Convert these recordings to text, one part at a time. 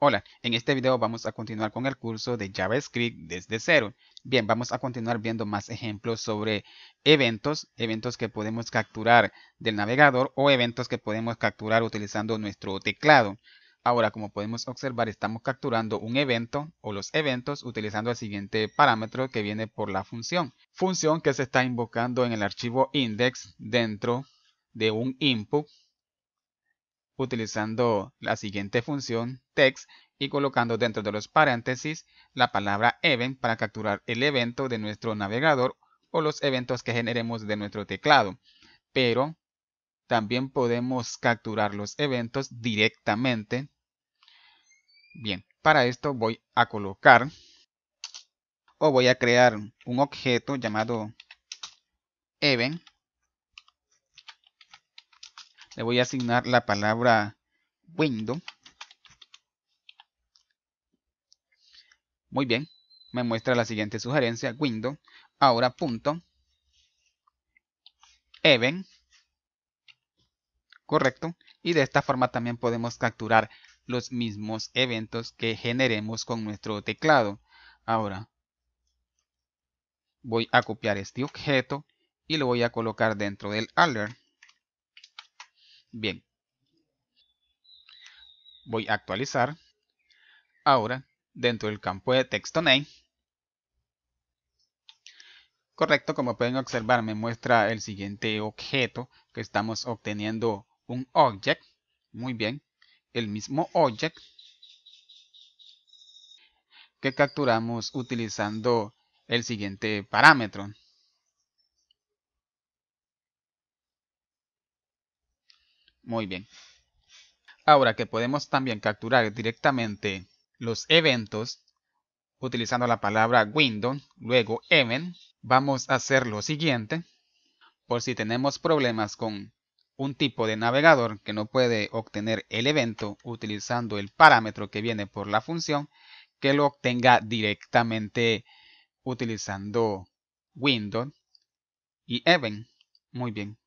Hola, en este video vamos a continuar con el curso de JavaScript desde cero. Bien, vamos a continuar viendo más ejemplos sobre eventos, eventos que podemos capturar del navegador o eventos que podemos capturar utilizando nuestro teclado. Ahora, como podemos observar, estamos capturando un evento o los eventos utilizando el siguiente parámetro que viene por la función. Función que se está invocando en el archivo index dentro de un input utilizando la siguiente función text y colocando dentro de los paréntesis la palabra event para capturar el evento de nuestro navegador o los eventos que generemos de nuestro teclado. Pero también podemos capturar los eventos directamente. Bien, para esto voy a colocar o voy a crear un objeto llamado event le voy a asignar la palabra window. Muy bien, me muestra la siguiente sugerencia, window. Ahora punto event. Correcto. Y de esta forma también podemos capturar los mismos eventos que generemos con nuestro teclado. Ahora voy a copiar este objeto y lo voy a colocar dentro del alert. Bien. Voy a actualizar. Ahora, dentro del campo de texto name. Correcto, como pueden observar, me muestra el siguiente objeto que estamos obteniendo un object. Muy bien. El mismo object que capturamos utilizando el siguiente parámetro. Muy bien. Ahora que podemos también capturar directamente los eventos utilizando la palabra window, luego event, vamos a hacer lo siguiente. Por si tenemos problemas con un tipo de navegador que no puede obtener el evento utilizando el parámetro que viene por la función, que lo obtenga directamente utilizando window y event. Muy bien.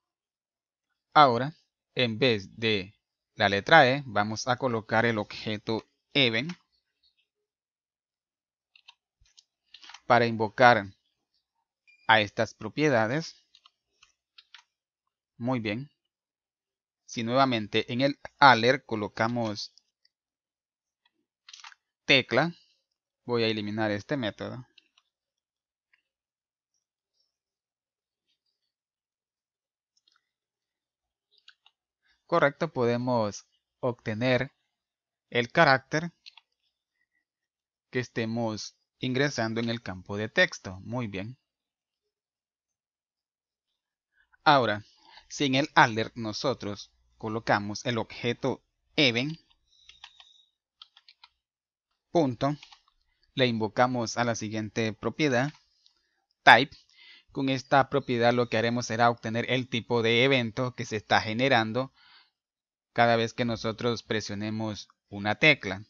Ahora en vez de la letra E, vamos a colocar el objeto even para invocar a estas propiedades. Muy bien. Si nuevamente en el alert colocamos tecla, voy a eliminar este método. correcto podemos obtener el carácter que estemos ingresando en el campo de texto. Muy bien. Ahora, si en el alert nosotros colocamos el objeto event. punto, le invocamos a la siguiente propiedad, type, con esta propiedad lo que haremos será obtener el tipo de evento que se está generando cada vez que nosotros presionemos una tecla.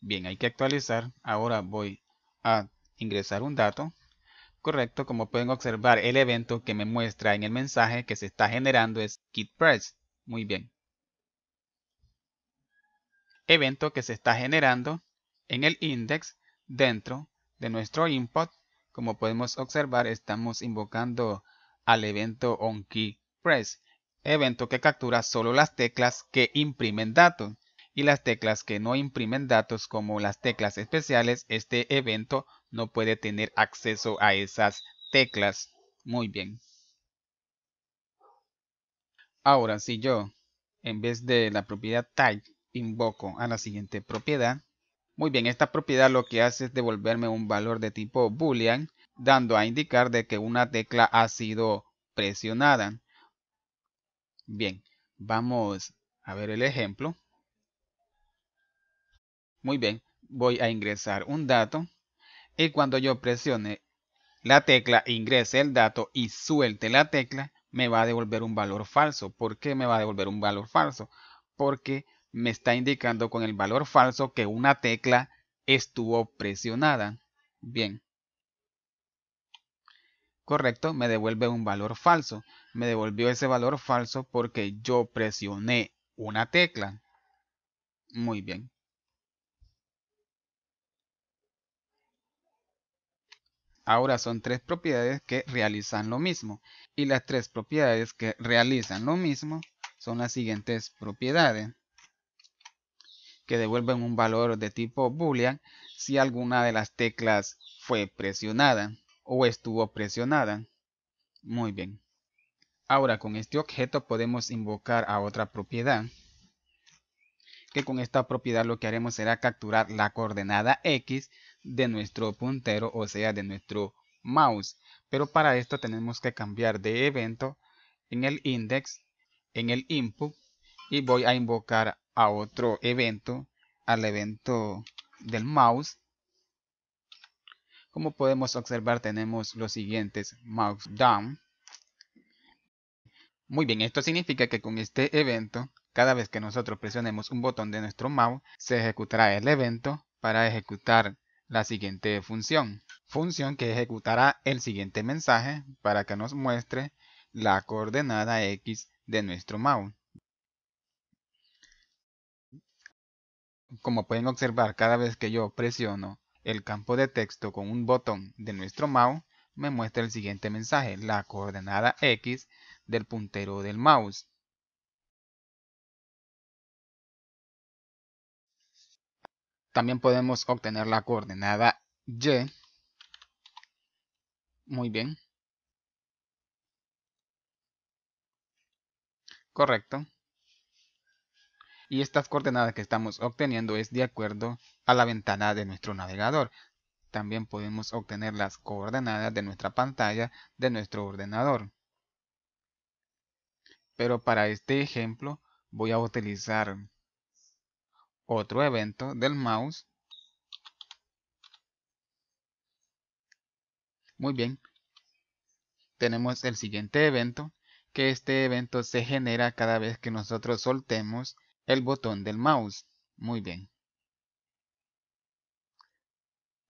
Bien, hay que actualizar. Ahora voy a ingresar un dato. Correcto, como pueden observar, el evento que me muestra en el mensaje que se está generando es Kit Press. Muy bien. Evento que se está generando en el index dentro de nuestro input. Como podemos observar, estamos invocando al evento OnKeyPress evento que captura solo las teclas que imprimen datos y las teclas que no imprimen datos como las teclas especiales, este evento no puede tener acceso a esas teclas. Muy bien. Ahora, si yo, en vez de la propiedad type, invoco a la siguiente propiedad. Muy bien, esta propiedad lo que hace es devolverme un valor de tipo boolean, dando a indicar de que una tecla ha sido presionada. Bien, vamos a ver el ejemplo. Muy bien, voy a ingresar un dato y cuando yo presione la tecla, ingrese el dato y suelte la tecla, me va a devolver un valor falso. ¿Por qué me va a devolver un valor falso? Porque me está indicando con el valor falso que una tecla estuvo presionada. Bien, correcto, me devuelve un valor falso. Me devolvió ese valor falso porque yo presioné una tecla. Muy bien. Ahora son tres propiedades que realizan lo mismo. Y las tres propiedades que realizan lo mismo son las siguientes propiedades. Que devuelven un valor de tipo boolean si alguna de las teclas fue presionada o estuvo presionada. Muy bien. Ahora con este objeto podemos invocar a otra propiedad. Que con esta propiedad lo que haremos será capturar la coordenada X de nuestro puntero, o sea de nuestro mouse. Pero para esto tenemos que cambiar de evento en el index, en el input, y voy a invocar a otro evento, al evento del mouse, como podemos observar tenemos los siguientes mouse down. Muy bien, esto significa que con este evento, cada vez que nosotros presionemos un botón de nuestro mouse, se ejecutará el evento para ejecutar la siguiente función. Función que ejecutará el siguiente mensaje para que nos muestre la coordenada X de nuestro mouse. Como pueden observar, cada vez que yo presiono el campo de texto con un botón de nuestro mouse me muestra el siguiente mensaje, la coordenada X del puntero del mouse. También podemos obtener la coordenada Y. Muy bien. Correcto y estas coordenadas que estamos obteniendo es de acuerdo a la ventana de nuestro navegador. También podemos obtener las coordenadas de nuestra pantalla de nuestro ordenador. Pero para este ejemplo voy a utilizar otro evento del mouse. Muy bien. Tenemos el siguiente evento, que este evento se genera cada vez que nosotros soltemos el botón del mouse. Muy bien.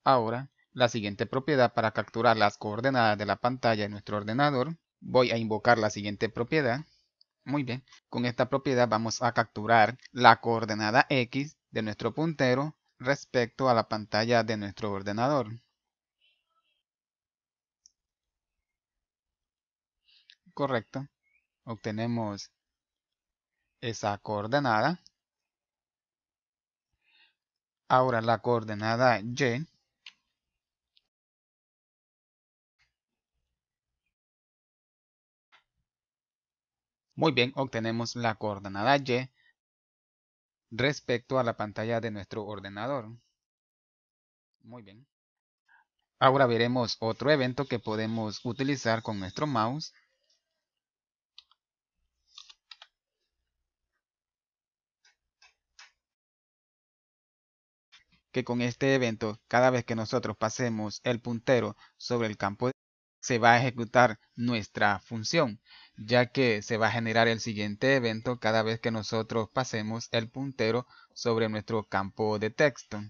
Ahora, la siguiente propiedad para capturar las coordenadas de la pantalla de nuestro ordenador, voy a invocar la siguiente propiedad. Muy bien, con esta propiedad vamos a capturar la coordenada X de nuestro puntero respecto a la pantalla de nuestro ordenador. Correcto, obtenemos esa coordenada. Ahora la coordenada Y. Muy bien, obtenemos la coordenada Y respecto a la pantalla de nuestro ordenador. Muy bien. Ahora veremos otro evento que podemos utilizar con nuestro mouse. que con este evento, cada vez que nosotros pasemos el puntero sobre el campo, se va a ejecutar nuestra función, ya que se va a generar el siguiente evento cada vez que nosotros pasemos el puntero sobre nuestro campo de texto.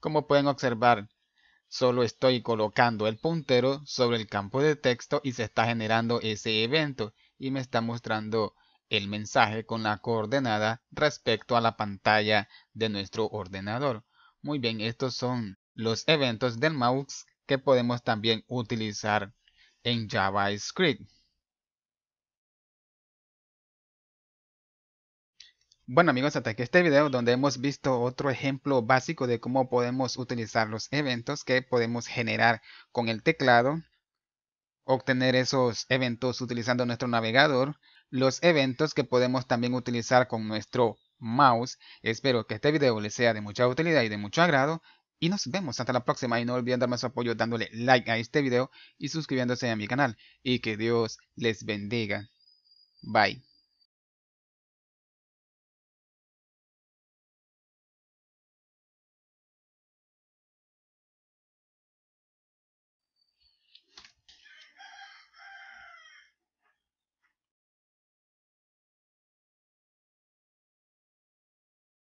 Como pueden observar, solo estoy colocando el puntero sobre el campo de texto y se está generando ese evento y me está mostrando el mensaje con la coordenada respecto a la pantalla de nuestro ordenador. Muy bien, estos son los eventos del mouse que podemos también utilizar en JavaScript. Bueno amigos, hasta aquí este video donde hemos visto otro ejemplo básico de cómo podemos utilizar los eventos que podemos generar con el teclado, obtener esos eventos utilizando nuestro navegador, los eventos que podemos también utilizar con nuestro mouse. Espero que este video les sea de mucha utilidad y de mucho agrado. Y nos vemos hasta la próxima y no olviden darme su apoyo dándole like a este video y suscribiéndose a mi canal. Y que Dios les bendiga. Bye.